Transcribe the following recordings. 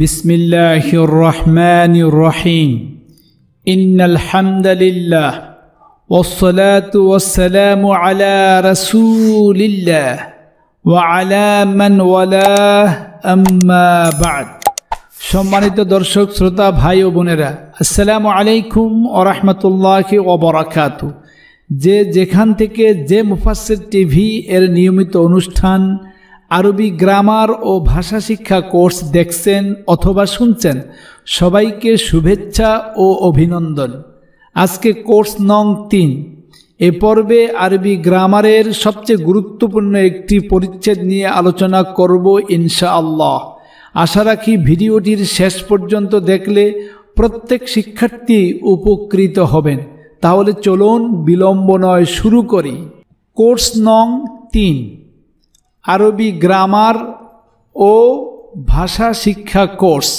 بسم الله الرحمن الرحيم إن الحمد لله والصلاة والسلام على رسول الله وعلى من والاه أما بعد সম্মানিত দর্শক শ্রোতা ভাই ও বোনেরা আসসালামু আলাইকুম ওরহমতুল্লাহ ওবরাকাত যে যেখান থেকে যে মুফাসের টিভি এর নিয়মিত অনুষ্ঠান আরবি গ্রামার ও ভাষা শিক্ষা কোর্স দেখছেন অথবা শুনছেন সবাইকে শুভেচ্ছা ও অভিনন্দন আজকে কোর্স নং তিন এ পর্বে আরবি গ্রামারের সবচেয়ে গুরুত্বপূর্ণ একটি পরিচ্ছেদ নিয়ে আলোচনা করব ইনশাআল্লাহ আশা রাখি ভিডিওটির শেষ পর্যন্ত দেখলে প্রত্যেক শিক্ষার্থী উপকৃত হবেন তাহলে চলুন বিলম্ব নয় শুরু করি কোর্স নং তিন আরবি গ্রামার ও ভাষা শিক্ষা কোর্স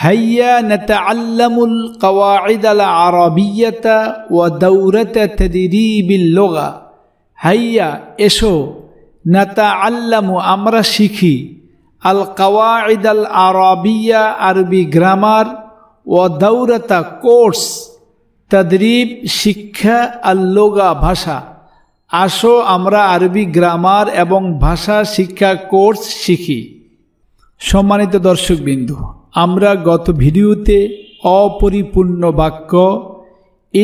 হাইয়া নেতা আল্লামুল কওয়াইদ আল আরবিয়তা ও দৌরতা বিল্লোগা হাইয়া এসো নেতা আল্লামু আমরা শিখি আল কওয়াইদ আল আরবিয়া আরবি গ্রামার ও দৌরতা কোর্স তদরিব শিক্ষা আল্লোগা ভাষা আসো আমরা আরবি গ্রামার এবং ভাষা শিক্ষা কোর্স শিখি সম্মানিত বিন্দু আমরা গত ভিডিওতে অপরিপূর্ণ বাক্য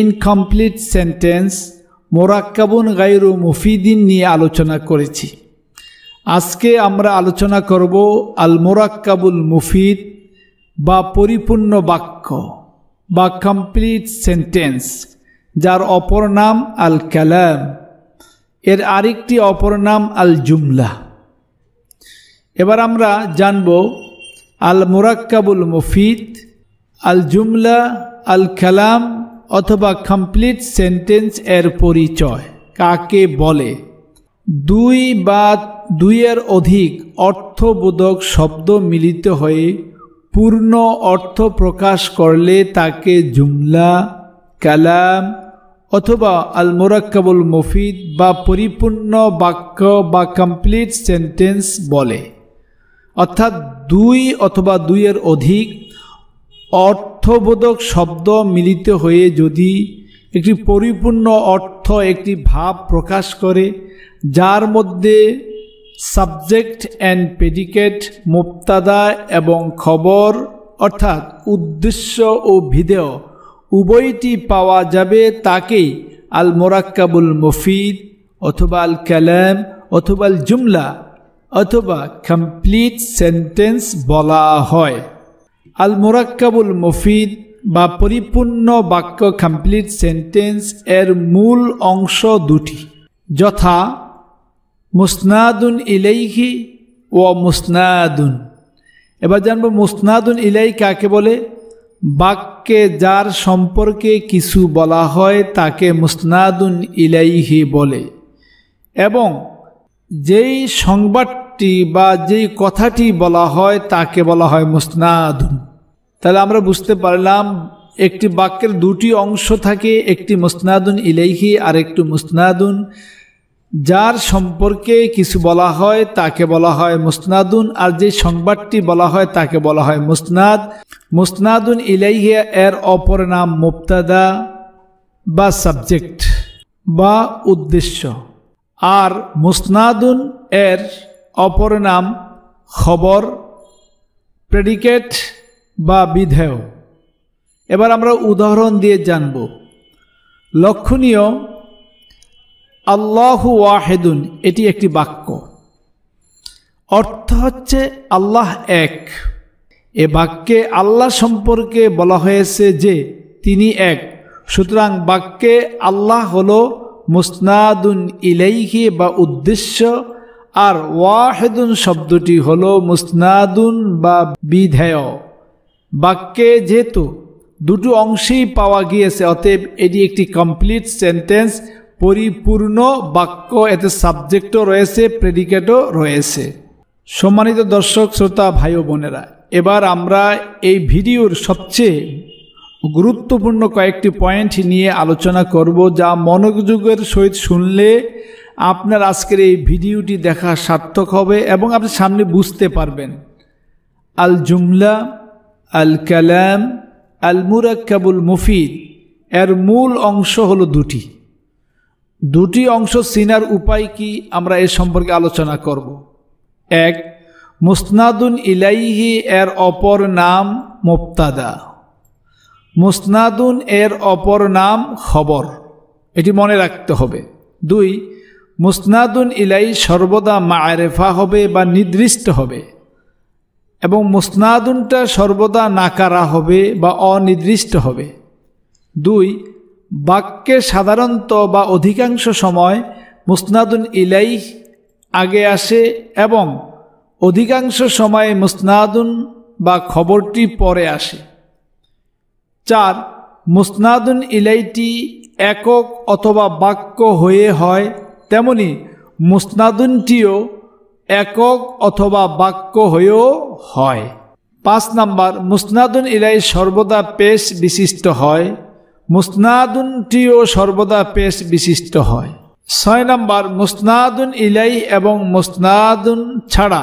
ইনকমপ্লিট সেন্টেন্স মোরাক্কাবুন গাইরু মুফিদিন নিয়ে আলোচনা করেছি আজকে আমরা আলোচনা করব আল মোরাক্কাবুল মুফিদ বা পরিপূর্ণ বাক্য বা কমপ্লিট সেন্টেন্স যার অপর নাম আল ক্যালাম এর আরেকটি অপর নাম আল জুমলা এবার আমরা জানব আল মোরাক্কাবুল মুফিদ আল জুমলা আল কালাম অথবা কমপ্লিট সেন্টেন্স এর পরিচয় কাকে বলে দুই বা দুইয়ের অধিক অর্থবোধক শব্দ মিলিত হয়ে পূর্ণ অর্থ প্রকাশ করলে তাকে জুমলা কালাম অথবা আল মোরাক্কাবুল মফিদ বা পরিপূর্ণ বাক্য বা কমপ্লিট সেন্টেন্স বলে অর্থাৎ দুই অথবা দুইয়ের অধিক অর্থবোধক শব্দ মিলিত হয়ে যদি একটি পরিপূর্ণ অর্থ একটি ভাব প্রকাশ করে যার মধ্যে সাবজেক্ট অ্যান্ড পেডিকেট মুক্তাদা এবং খবর অর্থাৎ উদ্দেশ্য ও ভিডিও উভয়টি পাওয়া যাবে তাকেই আল মোরাক্কাবুল মফিদ অথবা আল ক্যালাম অথবা আল জুমলা অথবা কমপ্লিট সেন্টেন্স বলা হয় আল মোরাক্কাবুল মফিদ বা পরিপূর্ণ বাক্য কমপ্লিট সেন্টেন্স এর মূল অংশ দুটি যথা মুসনাদুন ইলাইহি ও মুসনাদুন এবার জানবো মুসনাদুন ইলাই কাকে বলে বাক্যে যার সম্পর্কে কিছু বলা হয় তাকে মুসনাদুন ইলাইহি বলে এবং যেই সংবাদটি বা যেই কথাটি বলা হয় তাকে বলা হয় মুসনাদুন তাহলে আমরা বুঝতে পারলাম একটি বাক্যের দুটি অংশ থাকে একটি মুসনাদুন ইলাইহি আর একটি মুসনাদুন যার সম্পর্কে কিছু বলা হয় তাকে বলা হয় মুসনাদুন আর যে সংবাদটি বলা হয় তাকে বলা হয় মুসনাদ মুসনাদুন ইলাইহিয়া এর অপর নাম মুফতাদা বা সাবজেক্ট বা উদ্দেশ্য আর মুসনাদুন এর অপর নাম খবর প্রেডিকেট বা বিধেয় এবার আমরা উদাহরণ দিয়ে জানব লক্ষণীয় আল্লাহ ওয়াহেদুন এটি একটি বাক্য অর্থ হচ্ছে আল্লাহ এক এ বাক্যে আল্লাহ সম্পর্কে বলা হয়েছে যে তিনি এক সুতরাং বাক্যে আল্লাহ হল মুসনাদুন ইলাইহি বা উদ্দেশ্য আর ওয়াহেদুন শব্দটি হল মুসনাদুন বা বিধেয় বাক্যে যেহেতু দুটো অংশেই পাওয়া গিয়েছে অতএব এটি একটি কমপ্লিট সেন্টেন্স পরিপূর্ণ বাক্য এতে সাবজেক্টও রয়েছে প্রেডিকেটও রয়েছে সম্মানিত দর্শক শ্রোতা ভাই বোনেরা এবার আমরা এই ভিডিওর সবচেয়ে গুরুত্বপূর্ণ কয়েকটি পয়েন্ট নিয়ে আলোচনা করব যা মনোযোগের সহিত শুনলে আপনার আজকের এই ভিডিওটি দেখা সার্থক হবে এবং আপনি সামনে বুঝতে পারবেন আল জুমলা আল ক্যালাম আল মুরাক্কাবুল মুফিদ এর মূল অংশ হলো দুটি দুটি অংশ সিনার উপায় কি আমরা এ সম্পর্কে আলোচনা করব এক মুসনাদুন ইলাইহি এর অপর নাম মুক্তাদা মুসনাদুন এর অপর নাম খবর এটি মনে রাখতে হবে দুই মুসনাদুন ইলাই সর্বদা মায়েরেফা হবে বা নির্দিষ্ট হবে এবং মুসনাদুনটা সর্বদা নাকারা হবে বা অনির্দিষ্ট হবে দুই বাক্যে সাধারণত বা অধিকাংশ সময় মুসনাদুন ইলাই আগে আসে এবং অধিকাংশ সময়ে মুসনাদুন বা খবরটি পরে আসে চার মুসনাদুন ইলাইটি একক অথবা বাক্য হয়ে হয় তেমনি মুসনাদুনটিও একক অথবা বাক্য হয়েও হয় পাঁচ নাম্বার মুসনাদুন ইলাই সর্বদা পেশ বিশিষ্ট হয় মুসনাদুনটিও সর্বদা পেশ বিশিষ্ট হয় ছয় নাম্বার মুসনাদুন ইলাই এবং মুসনাদুন ছাড়া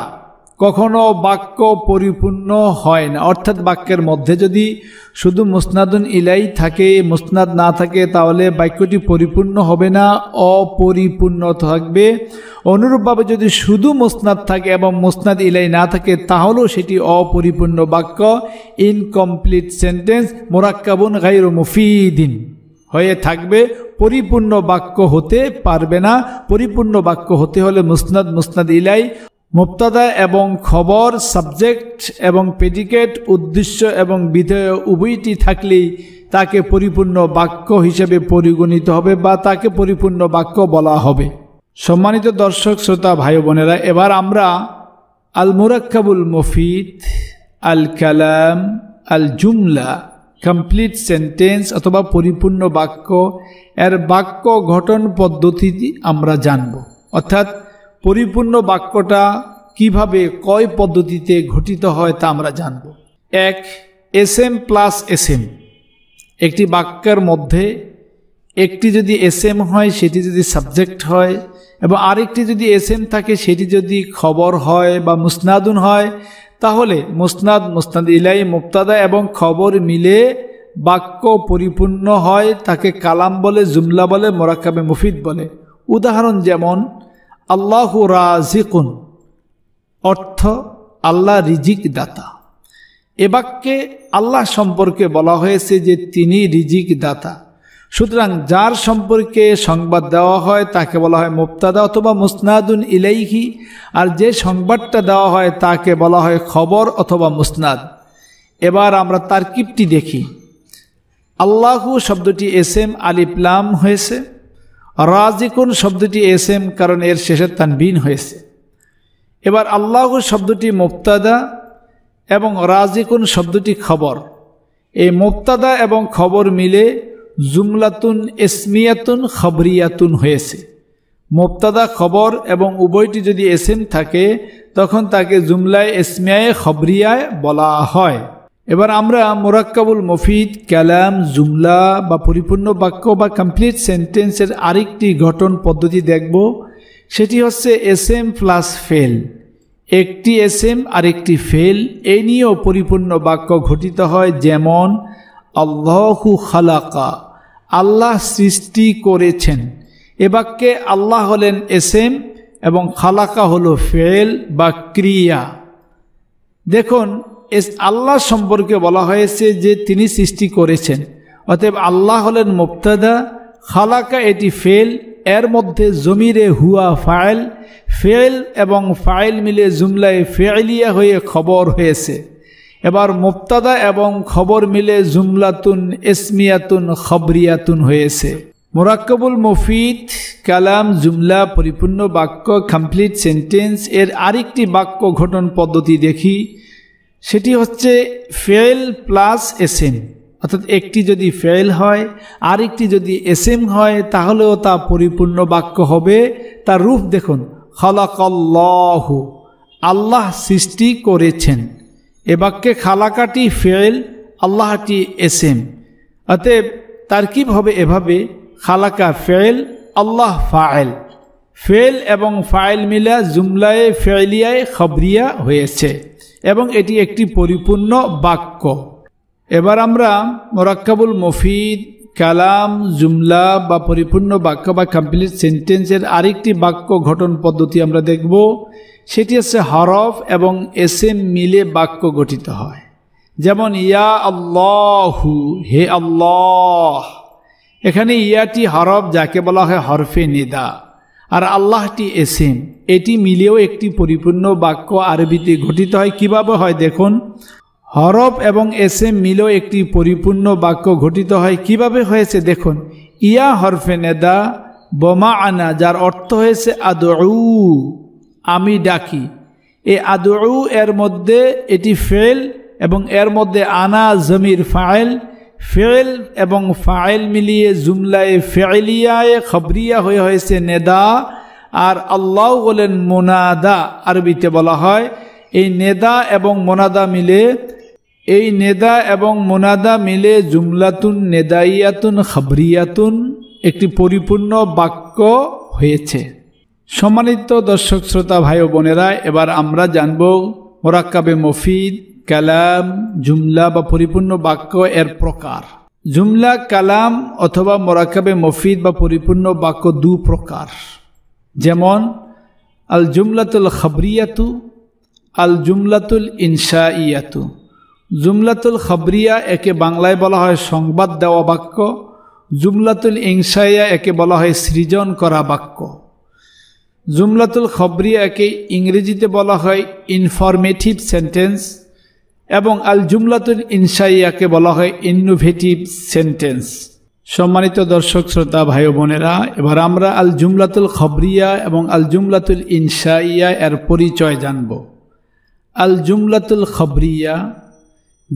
কখনো বাক্য পরিপূর্ণ হয় না অর্থাৎ বাক্যের মধ্যে যদি শুধু মুসনাদুন ইলাই থাকে মুসনাদ না থাকে তাহলে বাক্যটি পরিপূর্ণ হবে না অপরিপূর্ণ থাকবে অনুরূপভাবে যদি শুধু মুসনাদ থাকে এবং মুসনাদ ইলাই না থাকে তাহলেও সেটি অপরিপূর্ণ বাক্য ইনকমপ্লিট সেন্টেন্স মোরাক্কাবুন গাইর মুফিদিন হয়ে থাকবে পরিপূর্ণ বাক্য হতে পারবে না পরিপূর্ণ বাক্য হতে হলে মুসনাদ মুসনাদ ইলাই মুক্তাদা এবং খবর সাবজেক্ট এবং পেডিকেট উদ্দেশ্য এবং বিধেয় উভয়টি থাকলেই তাকে পরিপূর্ণ বাক্য হিসেবে পরিগণিত হবে বা তাকে পরিপূর্ণ বাক্য বলা হবে সম্মানিত দর্শক শ্রোতা ভাই বোনেরা এবার আমরা আল মুরাক্কাবুল মফিদ আল কালাম আল জুমলা কমপ্লিট সেন্টেন্স অথবা পরিপূর্ণ বাক্য এর বাক্য গঠন পদ্ধতি আমরা জানব অর্থাৎ পরিপূর্ণ বাক্যটা কিভাবে কয় পদ্ধতিতে ঘটিত হয় তা আমরা জানব এক এস এম প্লাস এস এম একটি বাক্যের মধ্যে একটি যদি এস এম হয় সেটি যদি সাবজেক্ট হয় এবং আরেকটি যদি এস এম থাকে সেটি যদি খবর হয় বা মুসনাদুন হয় তাহলে মুসনাদ মুসনাদ ইলাই মুক্তাদা এবং খবর মিলে বাক্য পরিপূর্ণ হয় তাকে কালাম বলে জুমলা বলে মোরাক্কাবে মুফিদ বলে উদাহরণ যেমন আল্লাহ রাজিকুন অর্থ আল্লাহ রিজিক দাতা এ বাক্যে আল্লাহ সম্পর্কে বলা হয়েছে যে তিনি রিজিক দাতা সুতরাং যার সম্পর্কে সংবাদ দেওয়া হয় তাকে বলা হয় মুক্তাদা অথবা মুসনাদুন ইলাইহি আর যে সংবাদটা দেওয়া হয় তাকে বলা হয় খবর অথবা মুসনাদ এবার আমরা তার কিপটি দেখি আল্লাহু শব্দটি এস এম আলিপ্লাম হয়েছে রাজিকুন শব্দটি এসেম কারণ এর শেষে তানবিন হয়েছে এবার আল্লাহ শব্দটি মুক্তাদা এবং রাজিকুন শব্দটি খবর এই মুক্তাদা এবং খবর মিলে জুমলাতুন এসমিয়াতুন খবরিয়াতুন হয়েছে মুক্তাদা খবর এবং উভয়টি যদি এসেম থাকে তখন তাকে জুমলায় এসমিয়ায় খবরিয়ায় বলা হয় এবার আমরা মোরাক্কাবুল মফিদ ক্যালাম জুমলা বা পরিপূর্ণ বাক্য বা কমপ্লিট সেন্টেন্সের আরেকটি গঠন পদ্ধতি দেখব সেটি হচ্ছে এস এম প্লাস ফেল একটি এস এম আরেকটি ফেল এ নিয়েও পরিপূর্ণ বাক্য ঘটিত হয় যেমন আল্লাহু খালাকা আল্লাহ সৃষ্টি করেছেন এ বাক্যে আল্লাহ হলেন এস এম এবং খালাকা হলো ফেল বা ক্রিয়া দেখুন আল্লাহ সম্পর্কে বলা হয়েছে যে তিনি সৃষ্টি করেছেন অতএব আল্লাহ হলেন মুক্তাদা খালাকা এটি ফেল এর মধ্যে জমিরে হুয়া ফাইল ফেল এবং ফাইল মিলে জুমলায় ফেলিয়া হয়ে খবর হয়েছে এবার মুক্তাদা এবং খবর মিলে জুমলাতুন এসমিয়াতুন খবরিয়াতুন হয়েছে মোরাক্কবুল মফিদ কালাম জুমলা পরিপূর্ণ বাক্য কমপ্লিট সেন্টেন্স এর আরেকটি বাক্য গঠন পদ্ধতি দেখি সেটি হচ্ছে ফেল প্লাস এম অর্থাৎ একটি যদি ফেল হয় আর একটি যদি এম হয় তাহলেও তা পরিপূর্ণ বাক্য হবে তার রূপ দেখুন খলাকল্লাহ আল্লাহ সৃষ্টি করেছেন এ বাক্যে খালাকাটি ফেল আল্লাহটি এম অতএব কী হবে এভাবে খালাকা ফেল আল্লাহ ফায়েল ফেল এবং ফায়েল মিলা জুমলায় ফেলিয়ায় খবরিয়া হয়েছে এবং এটি একটি পরিপূর্ণ বাক্য এবার আমরা মোরাক্কাবুল মফিদ কালাম জুমলা বা পরিপূর্ণ বাক্য বা কমপ্লিট সেন্টেন্সের আরেকটি বাক্য গঠন পদ্ধতি আমরা দেখব সেটি হচ্ছে হরফ এবং এসএম মিলে বাক্য গঠিত হয় যেমন ইয়া আল্লাহু হে আল্লাহ এখানে ইয়াটি হরফ যাকে বলা হয় হরফে নিদা আর আল্লাহটি এসেম এটি মিলেও একটি পরিপূর্ণ বাক্য আরবিতে ঘটিত হয় কিভাবে হয় দেখুন হরফ এবং এসেম মিলেও একটি পরিপূর্ণ বাক্য ঘটিত হয় কিভাবে হয়েছে দেখুন ইয়া হরফে নেদা বোমা আনা যার অর্থ হয়েছে আদৌ আমি ডাকি এ আদৌ এর মধ্যে এটি ফেল এবং এর মধ্যে আনা জমির ফাইল ফেল এবং ফাইল মিলিয়ে জুমলায় ফেলিয়ায় খবরিয়া হয়ে হয়েছে নেদা আর আল্লাহ বলেন মোনাদা আরবিতে বলা হয় এই নেদা এবং মোনাদা মিলে এই নেদা এবং মোনাদা মিলে জুমলাতুন নেদাইয়াতুন খবরিয়াতুন একটি পরিপূর্ণ বাক্য হয়েছে সম্মানিত দর্শক শ্রোতা ভাই বোনেরা এবার আমরা জানব মোরাক্কাবে মফিদ কালাম জুমলা বা পরিপূর্ণ বাক্য এর প্রকার জুমলা কালাম অথবা মোরাকাবে মফিদ বা পরিপূর্ণ বাক্য দু প্রকার যেমন আল জুমলাতুল খাবরিয়াতু আল জুমলাতুল ইনসা ইয়াতু জুমলাতুল খাবরিয়া একে বাংলায় বলা হয় সংবাদ দেওয়া বাক্য জুমলাতুল ইংসাইয়া একে বলা হয় সৃজন করা বাক্য জুমলাতুল খবরিয়া একে ইংরেজিতে বলা হয় ইনফরমেটিভ সেন্টেন্স এবং আল জুমলাতুল ইনসাইয়াকে বলা হয় ইনোভেটিভ সেন্টেন্স সম্মানিত দর্শক শ্রোতা ভাই বোনেরা এবার আমরা আল জুমলাতুল খবরিয়া এবং আল জুমলাতুল ইনসাইয়া এর পরিচয় জানব আল জুমলাতুল খবরিয়া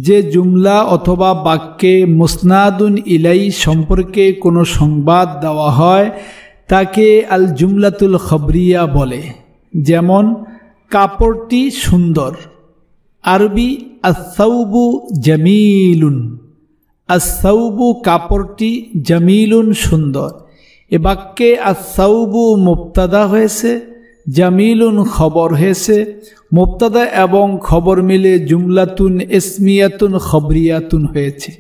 যে জুমলা অথবা বাক্যে মুসনাদুন ইলাই সম্পর্কে কোনো সংবাদ দেওয়া হয় তাকে আল জুমলাতুল খবরিয়া বলে যেমন কাপড়টি সুন্দর আরবি আসাউবু জামিলুন আসাউবু কাপড়টি জামিলুন সুন্দর এ বাক্যে আসাউবু মুক্তাদা হয়েছে জামিলুন খবর হয়েছে মুক্তাদা এবং খবর মিলে জুমলাতুন এসমিয়াতুন খবরিয়াতুন হয়েছে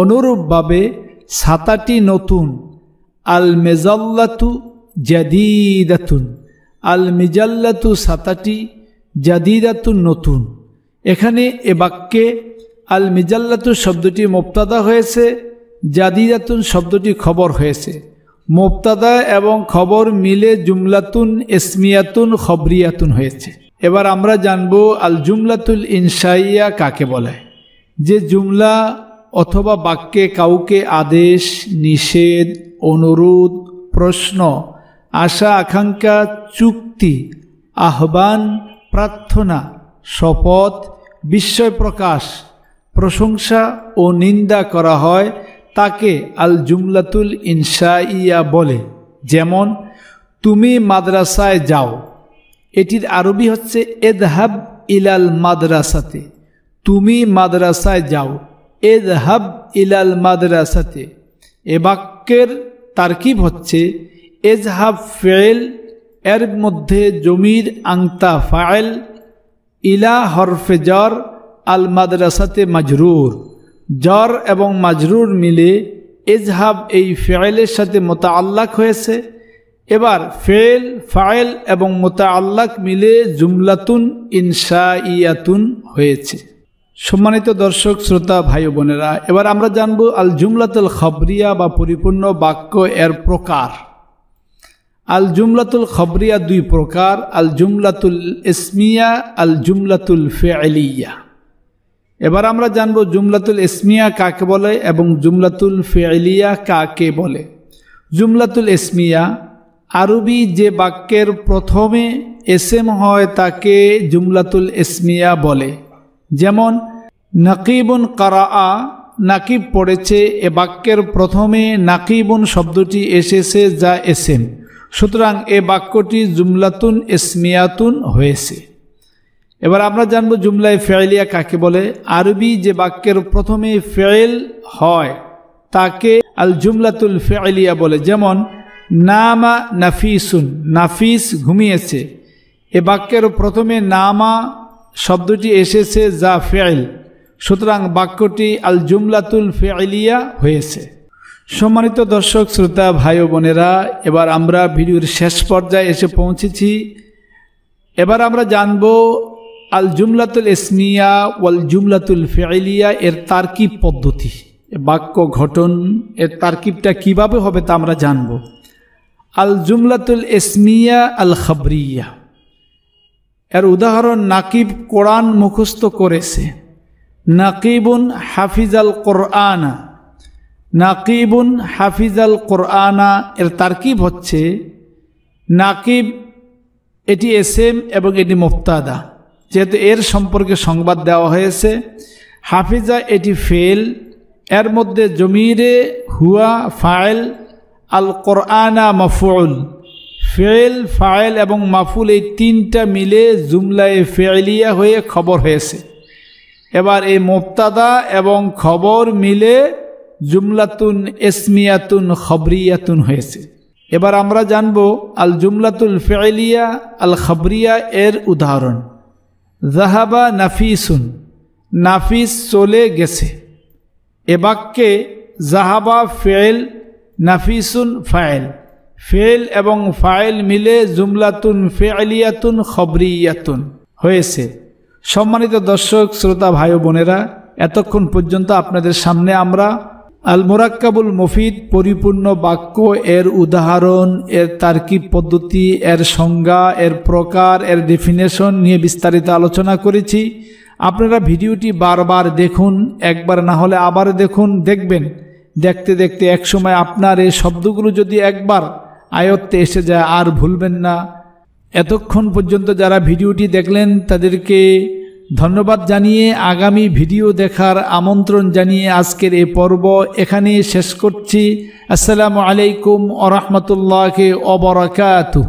অনুরূপভাবে সাতাটি নতুন আল মেজাল্লাতু জাদিদাতুন আল মিজাল্লাতু সাতাটি জাদিদাতুন নতুন এখানে এ বাক্যে আল মিজাল্লাতু শব্দটি মোপ্তাদা হয়েছে জাদিরাতুন শব্দটি খবর হয়েছে মোপ্তাদা এবং খবর মিলে জুমলাতুন এসমিয়াতুন খবরিয়াতুন হয়েছে এবার আমরা জানব আল জুমলাতুল ইনসাইয়া কাকে বলে যে জুমলা অথবা বাক্যে কাউকে আদেশ নিষেধ অনুরোধ প্রশ্ন আশা আকাঙ্ক্ষা চুক্তি আহ্বান প্রার্থনা শপথ বিস্ময় প্রকাশ প্রশংসা ও নিন্দা করা হয় তাকে আল জুমলাতুল ইনসাইয়া বলে যেমন তুমি মাদ্রাসায় যাও এটির আরবি হচ্ছে এদহাব ইলাল মাদ্রাসাতে তুমি মাদ্রাসায় যাও এদহাব ইলাল মাদ্রাসাতে এ বাক্যের তারকিব হচ্ছে এজহাব ফেল এর মধ্যে জমির আংতা ফায়েল ইলা হরফে জর আল মাদ্রাসাতে মাজরুর জর এবং মাজরুর মিলে এজহাব এই ফেয়েলের সাথে মোতাল্লাক হয়েছে এবার ফেল ফায়েল এবং মোতাল্লাক মিলে জুমলাতুন ইনসা ইয়াতুন হয়েছে সম্মানিত দর্শক শ্রোতা ভাই বোনেরা এবার আমরা জানব আল জুমলাতুল খবরিয়া বা পরিপূর্ণ বাক্য এর প্রকার আল জুমলাতুল খবরিয়া দুই প্রকার আল জুমলাতুল ইসমিয়া আল জুমলাতুল ফেলিয়া এবার আমরা জানব জুমলাতুল ইসমিয়া কাকে বলে এবং জুমলাতুল ফেলিয়া কাকে বলে জুমলাতুল ইসমিয়া আরবি যে বাক্যের প্রথমে এসএম হয় তাকে জুমলাতুল ইসমিয়া বলে যেমন নাকিবুন কারা নাকিব পড়েছে এ বাক্যের প্রথমে নাকিবুন শব্দটি এসেছে যা এসএম সুতরাং এ বাক্যটি জুমলাতুন ইসমিয়াতুন হয়েছে এবার আমরা জানবো জুমলায় ফেয়েলিয়া কাকে বলে আরবি যে বাক্যের প্রথমে ফেয়েল হয় তাকে আল জুমলাতুল ফেয়েলিয়া বলে যেমন নামা নাফিসুন নাফিস ঘুমিয়েছে এ বাক্যের প্রথমে নামা শব্দটি এসেছে যা ফেয়েল সুতরাং বাক্যটি আল জুমলাতুল ফেয়েলিয়া হয়েছে সম্মানিত দর্শক শ্রোতা ভাই ও বোনেরা এবার আমরা ভিডিওর শেষ পর্যায়ে এসে পৌঁছেছি এবার আমরা জানব আল জুমলাতুল ইসমিয়া ওয়াল জুমলাতুল ফেলিয়া এর তার্কিব পদ্ধতি বাক্য ঘটন এর তার্কিবটা কিভাবে হবে তা আমরা জানব আল জুমলাতুল ইসমিয়া আল খাবরিয়া এর উদাহরণ নাকিব কোরআন মুখস্থ করেছে নাকিবুন হাফিজ আল কোরআনা নাকিবুন হাফিজাল কোরআনা এর তারকিব হচ্ছে নাকিব এটি এসএম এবং এটি মুফতাদা যেহেতু এর সম্পর্কে সংবাদ দেওয়া হয়েছে হাফিজা এটি ফেল এর মধ্যে জমিরে হুয়া ফায়েল আল কোরআনা মাফুল ফেল ফায়েল এবং মাফুল এই তিনটা মিলে জুমলায় ফেলিয়া হয়ে খবর হয়েছে এবার এই মুফতাদা এবং খবর মিলে জুমলাতুন এসমিয়াতুন খবরিয়াতুন হয়েছে এবার আমরা জানব আল জুমলাতুল ফেলিয়া আল খবরিয়া এর উদাহরণ জাহাবা নাফিসুন নাফিস চলে গেছে এ বাক্যে জাহাবা ফেল নাফিসুন ফায়েল ফেল এবং ফায়েল মিলে জুমলাতুন ফেলিয়াতুন খবরিয়াতুন হয়েছে সম্মানিত দর্শক শ্রোতা ভাই বোনেরা এতক্ষণ পর্যন্ত আপনাদের সামনে আমরা আল মোরাক্কাবুল মফিদ পরিপূর্ণ বাক্য এর উদাহরণ এর তার্কিব পদ্ধতি এর সংজ্ঞা এর প্রকার এর ডেফিনেশন নিয়ে বিস্তারিত আলোচনা করেছি আপনারা ভিডিওটি বারবার দেখুন একবার না হলে আবার দেখুন দেখবেন দেখতে দেখতে একসময় আপনার এই শব্দগুলো যদি একবার আয়ত্তে এসে যায় আর ভুলবেন না এতক্ষণ পর্যন্ত যারা ভিডিওটি দেখলেন তাদেরকে ধন্যবাদ জানিয়ে আগামী ভিডিও দেখার আমন্ত্রণ জানিয়ে আজকের এ পর্ব এখানে শেষ করছি আসসালামু আলাইকুম আ রহমতুল্লাহকে অবরাকাতু